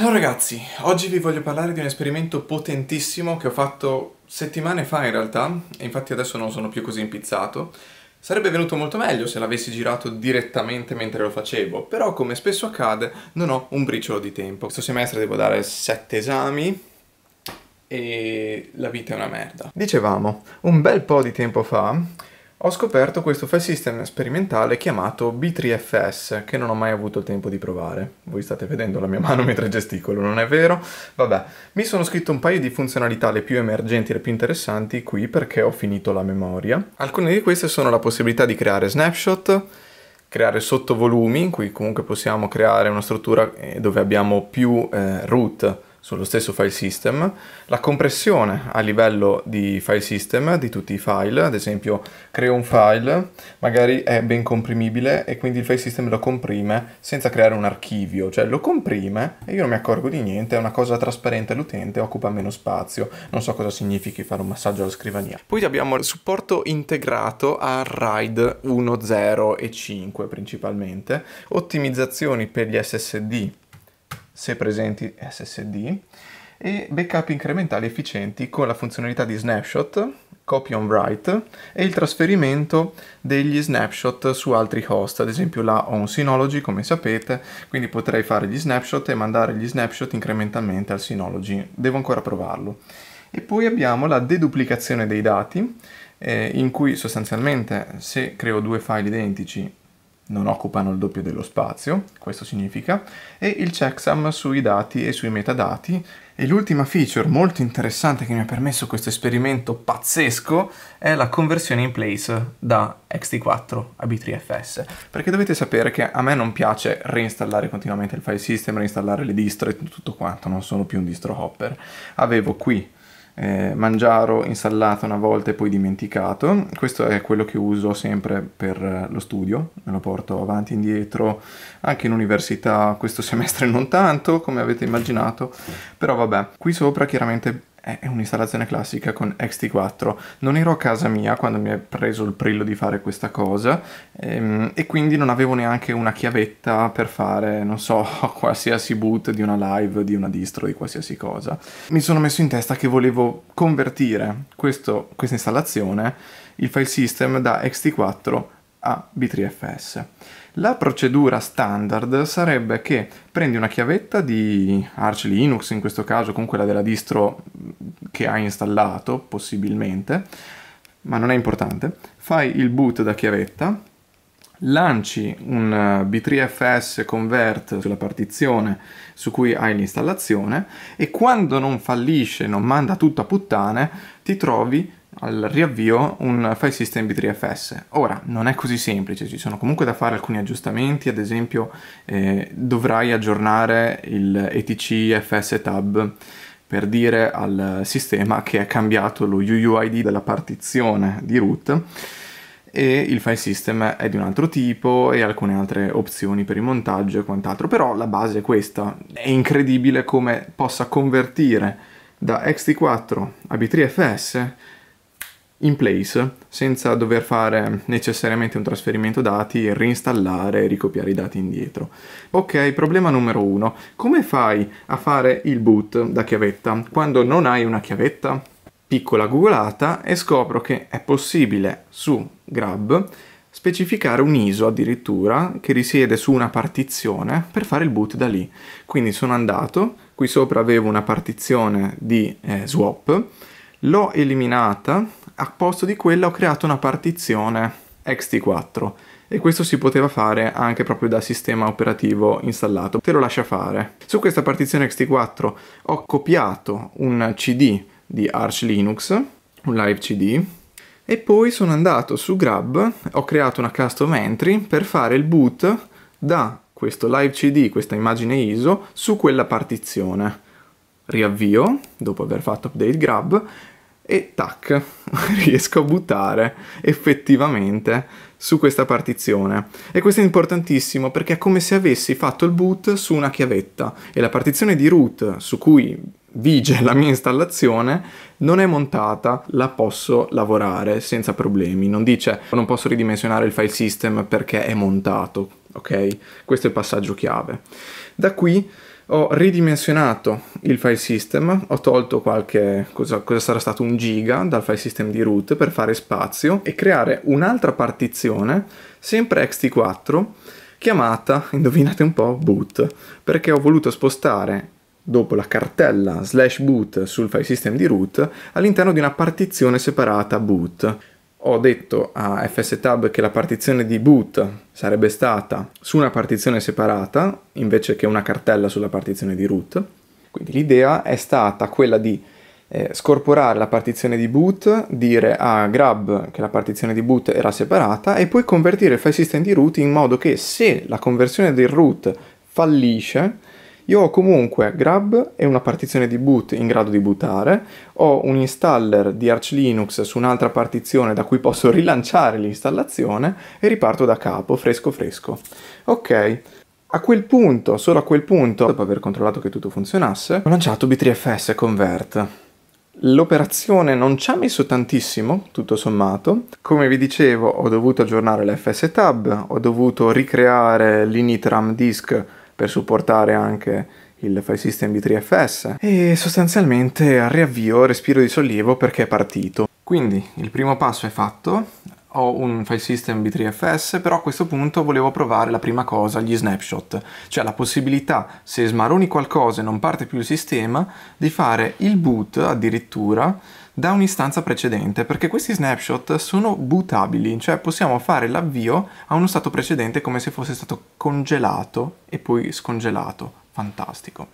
Ciao ragazzi, oggi vi voglio parlare di un esperimento potentissimo che ho fatto settimane fa in realtà, e infatti adesso non sono più così impizzato. Sarebbe venuto molto meglio se l'avessi girato direttamente mentre lo facevo, però come spesso accade non ho un briciolo di tempo. Questo semestre devo dare sette esami e la vita è una merda. Dicevamo, un bel po' di tempo fa ho scoperto questo file system sperimentale chiamato B3FS che non ho mai avuto il tempo di provare. Voi state vedendo la mia mano mentre gesticolo, non è vero? Vabbè, mi sono scritto un paio di funzionalità le più emergenti e le più interessanti qui perché ho finito la memoria. Alcune di queste sono la possibilità di creare snapshot, creare sottovolumi, in cui comunque possiamo creare una struttura eh, dove abbiamo più eh, root sullo stesso file system, la compressione a livello di file system di tutti i file, ad esempio creo un file, magari è ben comprimibile e quindi il file system lo comprime senza creare un archivio, cioè lo comprime e io non mi accorgo di niente, è una cosa trasparente all'utente, occupa meno spazio, non so cosa significhi fare un massaggio alla scrivania. Poi abbiamo il supporto integrato a RAID 1.0 e 5 principalmente, ottimizzazioni per gli SSD se presenti SSD, e backup incrementali efficienti con la funzionalità di snapshot, copy on write e il trasferimento degli snapshot su altri host, ad esempio la on Synology come sapete, quindi potrei fare gli snapshot e mandare gli snapshot incrementalmente al Synology, devo ancora provarlo. E poi abbiamo la deduplicazione dei dati, eh, in cui sostanzialmente se creo due file identici non occupano il doppio dello spazio, questo significa, e il checksum sui dati e sui metadati. E l'ultima feature molto interessante che mi ha permesso questo esperimento pazzesco è la conversione in place da XT4 a B3FS. Perché dovete sapere che a me non piace reinstallare continuamente il file system, reinstallare le distro e tutto quanto, non sono più un distro hopper. Avevo qui eh, mangiaro insallato una volta e poi dimenticato. Questo è quello che uso sempre per eh, lo studio, me lo porto avanti e indietro, anche in università questo semestre non tanto, come avete immaginato, però vabbè. Qui sopra chiaramente è un'installazione classica con XT4. Non ero a casa mia quando mi è preso il prillo di fare questa cosa ehm, e quindi non avevo neanche una chiavetta per fare, non so, qualsiasi boot di una live, di una distro, di qualsiasi cosa. Mi sono messo in testa che volevo convertire questo, questa installazione, il file system, da XT4 a B3FS. La procedura standard sarebbe che prendi una chiavetta di Arch Linux, in questo caso con quella della distro che hai installato, possibilmente, ma non è importante, fai il boot da chiavetta, lanci un B3FS convert sulla partizione su cui hai l'installazione e quando non fallisce, non manda tutto a puttane, ti trovi al riavvio un file system b3fs. Ora, non è così semplice, ci sono comunque da fare alcuni aggiustamenti, ad esempio eh, dovrai aggiornare il etc fs tab per dire al sistema che è cambiato lo UUID della partizione di root e il file system è di un altro tipo e alcune altre opzioni per il montaggio e quant'altro, però la base è questa. È incredibile come possa convertire da XT4 a B3FS in place senza dover fare necessariamente un trasferimento dati, reinstallare e ricopiare i dati indietro. Ok, problema numero uno. Come fai a fare il boot da chiavetta quando non hai una chiavetta? Piccola googolata e scopro che è possibile su Grab specificare un ISO addirittura che risiede su una partizione per fare il boot da lì. Quindi sono andato, qui sopra avevo una partizione di eh, swap, l'ho eliminata a posto di quella ho creato una partizione xt4 e questo si poteva fare anche proprio da sistema operativo installato, te lo lascia fare. Su questa partizione xt4 ho copiato un cd di Arch Linux, un live cd, e poi sono andato su Grub, ho creato una custom entry per fare il boot da questo live cd, questa immagine ISO, su quella partizione. Riavvio, dopo aver fatto update grub, e tac, riesco a buttare effettivamente su questa partizione. E questo è importantissimo perché è come se avessi fatto il boot su una chiavetta e la partizione di root su cui vige la mia installazione non è montata, la posso lavorare senza problemi. Non dice non posso ridimensionare il file system perché è montato, ok? Questo è il passaggio chiave. Da qui ho ridimensionato il file system, ho tolto qualche cosa, cosa, sarà stato un giga dal file system di root per fare spazio e creare un'altra partizione, sempre xt4, chiamata, indovinate un po', boot, perché ho voluto spostare dopo la cartella slash boot sul file system di root all'interno di una partizione separata boot ho detto a FSTab che la partizione di boot sarebbe stata su una partizione separata invece che una cartella sulla partizione di root. Quindi l'idea è stata quella di eh, scorporare la partizione di boot, dire a grab che la partizione di boot era separata e poi convertire il file system di root in modo che se la conversione del root fallisce, io ho comunque grab e una partizione di boot in grado di bootare, ho un installer di Arch Linux su un'altra partizione da cui posso rilanciare l'installazione e riparto da capo, fresco fresco. Ok, a quel punto, solo a quel punto, dopo aver controllato che tutto funzionasse, ho lanciato B3FS Convert. L'operazione non ci ha messo tantissimo, tutto sommato. Come vi dicevo, ho dovuto aggiornare l'FS tab, ho dovuto ricreare l'init RAM disk per supportare anche il file system di 3FS e sostanzialmente al riavvio respiro di sollievo perché è partito. Quindi il primo passo è fatto, ho un file system B3FS, però a questo punto volevo provare la prima cosa, gli snapshot, cioè la possibilità, se smaroni qualcosa e non parte più il sistema, di fare il boot addirittura da un'istanza precedente, perché questi snapshot sono bootabili, cioè possiamo fare l'avvio a uno stato precedente come se fosse stato congelato e poi scongelato. Fantastico.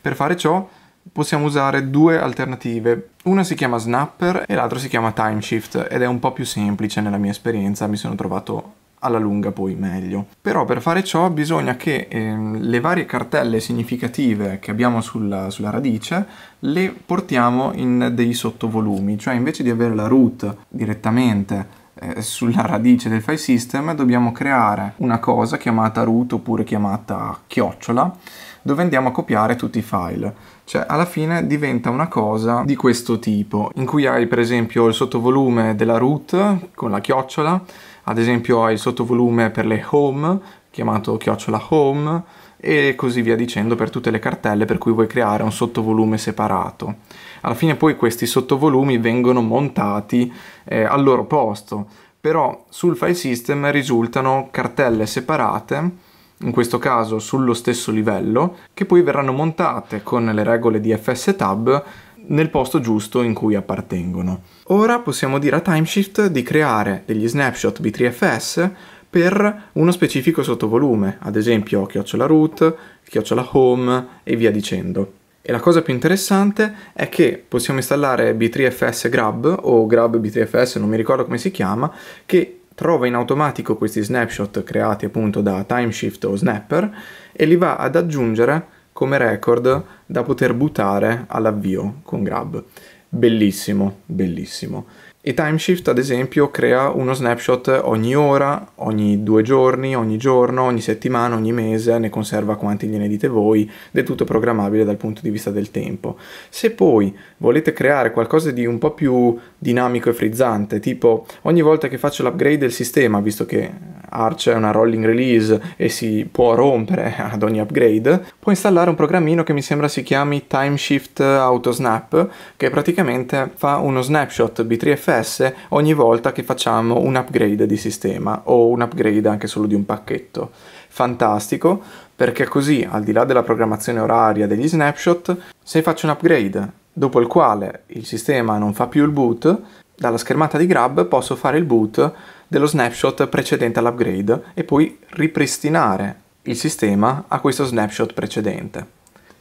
Per fare ciò possiamo usare due alternative. Una si chiama Snapper e l'altra si chiama Timeshift ed è un po' più semplice nella mia esperienza, mi sono trovato alla lunga poi meglio. Però per fare ciò bisogna che ehm, le varie cartelle significative che abbiamo sulla, sulla, radice le portiamo in dei sottovolumi, cioè invece di avere la root direttamente eh, sulla radice del file system dobbiamo creare una cosa chiamata root oppure chiamata chiocciola dove andiamo a copiare tutti i file. Cioè, alla fine diventa una cosa di questo tipo, in cui hai per esempio il sottovolume della root con la chiocciola, ad esempio ho il sottovolume per le home, chiamato chiocciola home, e così via dicendo per tutte le cartelle per cui vuoi creare un sottovolume separato. Alla fine poi questi sottovolumi vengono montati eh, al loro posto, però sul file system risultano cartelle separate in questo caso sullo stesso livello, che poi verranno montate con le regole di FS tab nel posto giusto in cui appartengono. Ora possiamo dire a Timeshift di creare degli snapshot B3FS per uno specifico sottovolume, ad esempio chiocciola root, chiocciola home e via dicendo. E la cosa più interessante è che possiamo installare B3FS Grab o Grab B3FS, non mi ricordo come si chiama, che trova in automatico questi snapshot creati appunto da Timeshift o Snapper e li va ad aggiungere come record da poter buttare all'avvio con grab. Bellissimo, bellissimo. E Timeshift, ad esempio, crea uno snapshot ogni ora, ogni due giorni, ogni giorno, ogni settimana, ogni mese, ne conserva quanti gliene dite voi, del tutto programmabile dal punto di vista del tempo. Se poi volete creare qualcosa di un po' più dinamico e frizzante, tipo ogni volta che faccio l'upgrade del sistema, visto che Arch è una rolling release e si può rompere ad ogni upgrade, puoi installare un programmino che mi sembra si chiami Timeshift Autosnap, che praticamente fa uno snapshot B3FX S ogni volta che facciamo un upgrade di sistema o un upgrade anche solo di un pacchetto. Fantastico perché così al di là della programmazione oraria degli snapshot, se faccio un upgrade dopo il quale il sistema non fa più il boot, dalla schermata di grab posso fare il boot dello snapshot precedente all'upgrade e poi ripristinare il sistema a questo snapshot precedente.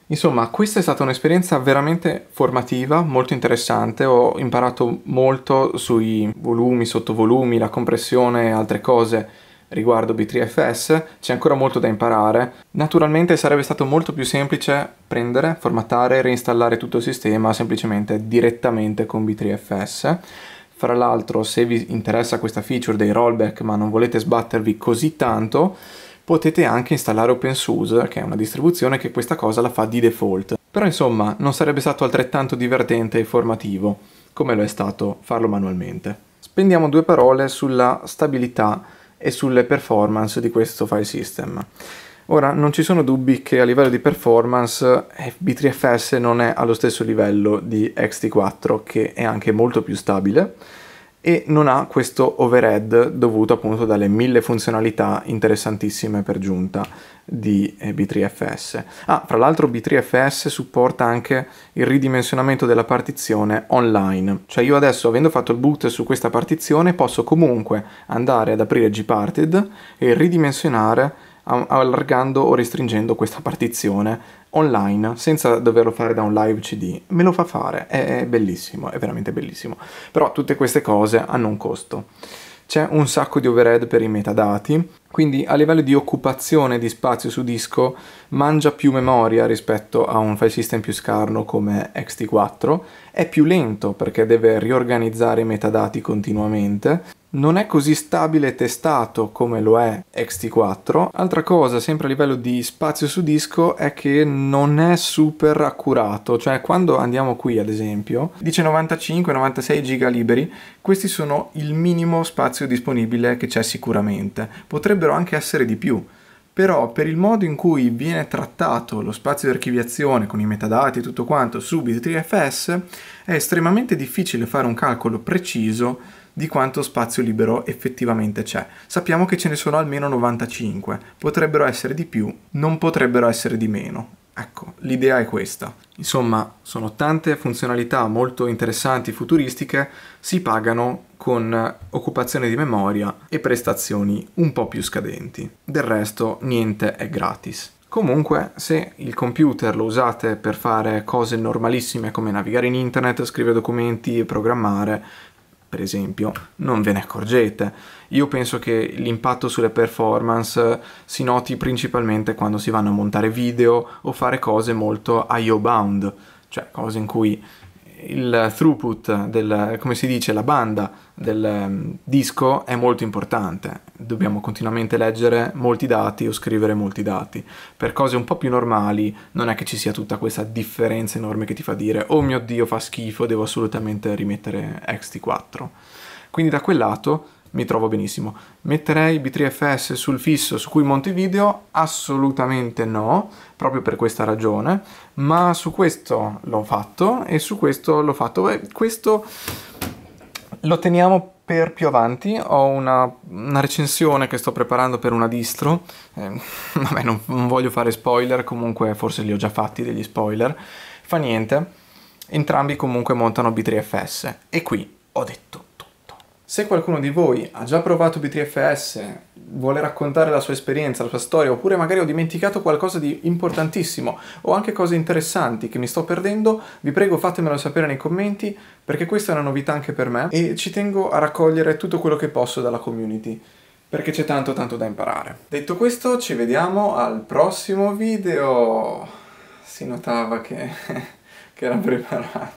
Insomma, questa è stata un'esperienza veramente formativa, molto interessante, ho imparato molto sui volumi, sottovolumi, la compressione e altre cose riguardo B3FS, c'è ancora molto da imparare. Naturalmente sarebbe stato molto più semplice prendere, formattare e reinstallare tutto il sistema semplicemente direttamente con B3FS. Fra l'altro, se vi interessa questa feature dei rollback ma non volete sbattervi così tanto, potete anche installare OpenSUSE, che è una distribuzione che questa cosa la fa di default. Però insomma, non sarebbe stato altrettanto divertente e formativo, come lo è stato farlo manualmente. Spendiamo due parole sulla stabilità e sulle performance di questo file system. Ora, non ci sono dubbi che a livello di performance eh, B3FS non è allo stesso livello di XT4, che è anche molto più stabile, e non ha questo overhead dovuto appunto dalle mille funzionalità interessantissime per giunta di eh, B3FS. Ah, fra l'altro B3FS supporta anche il ridimensionamento della partizione online, cioè io adesso avendo fatto il boot su questa partizione posso comunque andare ad aprire gparted e ridimensionare allargando o restringendo questa partizione online senza doverlo fare da un live CD. Me lo fa fare, è bellissimo, è veramente bellissimo. Però tutte queste cose hanno un costo. C'è un sacco di overhead per i metadati, quindi a livello di occupazione di spazio su disco mangia più memoria rispetto a un file system più scarno come XT4, è più lento perché deve riorganizzare i metadati continuamente non è così stabile e testato come lo è XT4. Altra cosa, sempre a livello di spazio su disco, è che non è super accurato, cioè quando andiamo qui ad esempio, dice 95-96 giga liberi, questi sono il minimo spazio disponibile che c'è sicuramente, potrebbero anche essere di più però per il modo in cui viene trattato lo spazio di archiviazione con i metadati e tutto quanto su B3FS è estremamente difficile fare un calcolo preciso di quanto spazio libero effettivamente c'è. Sappiamo che ce ne sono almeno 95, potrebbero essere di più, non potrebbero essere di meno. Ecco, l'idea è questa. Insomma, sono tante funzionalità molto interessanti, futuristiche, si pagano con occupazione di memoria e prestazioni un po' più scadenti. Del resto, niente è gratis. Comunque, se il computer lo usate per fare cose normalissime come navigare in internet, scrivere documenti e programmare, per esempio, non ve ne accorgete. Io penso che l'impatto sulle performance si noti principalmente quando si vanno a montare video o fare cose molto IO bound, cioè cose in cui il throughput, del, come si dice, la banda del ehm, disco è molto importante dobbiamo continuamente leggere molti dati o scrivere molti dati. Per cose un po' più normali non è che ci sia tutta questa differenza enorme che ti fa dire oh mio dio fa schifo, devo assolutamente rimettere XT4. Quindi da quel lato mi trovo benissimo. Metterei B3FS sul fisso su cui monto i video? Assolutamente no, proprio per questa ragione, ma su questo l'ho fatto e su questo l'ho fatto. Beh, questo lo teniamo per più avanti, ho una, una recensione che sto preparando per una distro, eh, vabbè non, non voglio fare spoiler, comunque forse li ho già fatti degli spoiler, fa niente, entrambi comunque montano B3FS e qui ho detto tutto. Se qualcuno di voi ha già provato B3FS vuole raccontare la sua esperienza, la sua storia, oppure magari ho dimenticato qualcosa di importantissimo o anche cose interessanti che mi sto perdendo, vi prego fatemelo sapere nei commenti perché questa è una novità anche per me e ci tengo a raccogliere tutto quello che posso dalla community perché c'è tanto tanto da imparare. Detto questo ci vediamo al prossimo video. Si notava che, che era preparato.